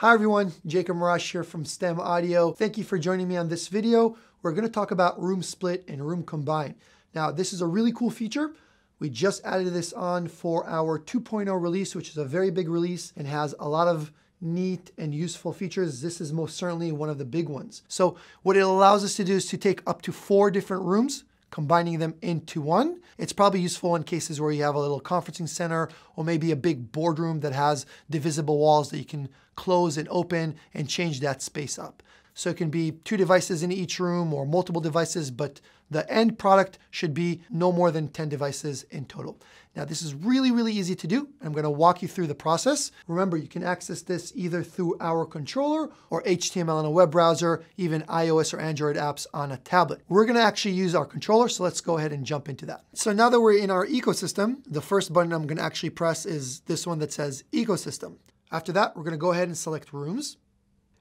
Hi everyone, Jacob Marash here from STEM Audio. Thank you for joining me on this video. We're gonna talk about room split and room combine. Now, this is a really cool feature. We just added this on for our 2.0 release, which is a very big release and has a lot of neat and useful features. This is most certainly one of the big ones. So what it allows us to do is to take up to four different rooms, combining them into one. It's probably useful in cases where you have a little conferencing center or maybe a big boardroom that has divisible walls that you can close and open and change that space up. So it can be two devices in each room or multiple devices, but the end product should be no more than 10 devices in total. Now this is really, really easy to do. I'm gonna walk you through the process. Remember, you can access this either through our controller or HTML in a web browser, even iOS or Android apps on a tablet. We're gonna actually use our controller, so let's go ahead and jump into that. So now that we're in our ecosystem, the first button I'm gonna actually press is this one that says ecosystem. After that, we're gonna go ahead and select rooms.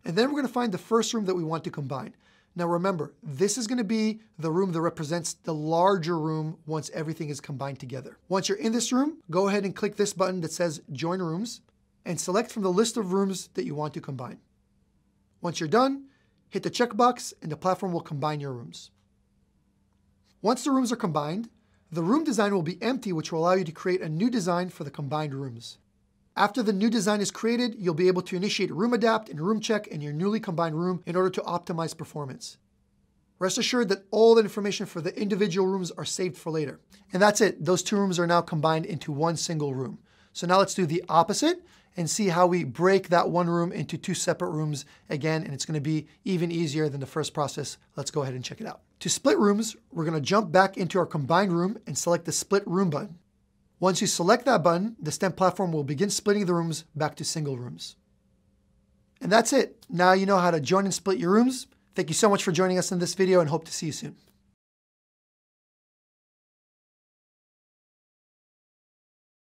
And then we're gonna find the first room that we want to combine. Now remember, this is gonna be the room that represents the larger room once everything is combined together. Once you're in this room, go ahead and click this button that says Join Rooms and select from the list of rooms that you want to combine. Once you're done, hit the checkbox and the platform will combine your rooms. Once the rooms are combined, the room design will be empty, which will allow you to create a new design for the combined rooms. After the new design is created, you'll be able to initiate Room Adapt and Room Check in your newly combined room in order to optimize performance. Rest assured that all the information for the individual rooms are saved for later. And that's it, those two rooms are now combined into one single room. So now let's do the opposite and see how we break that one room into two separate rooms again, and it's gonna be even easier than the first process. Let's go ahead and check it out. To split rooms, we're gonna jump back into our combined room and select the split room button. Once you select that button, the STEM platform will begin splitting the rooms back to single rooms. And that's it. Now you know how to join and split your rooms. Thank you so much for joining us in this video and hope to see you soon.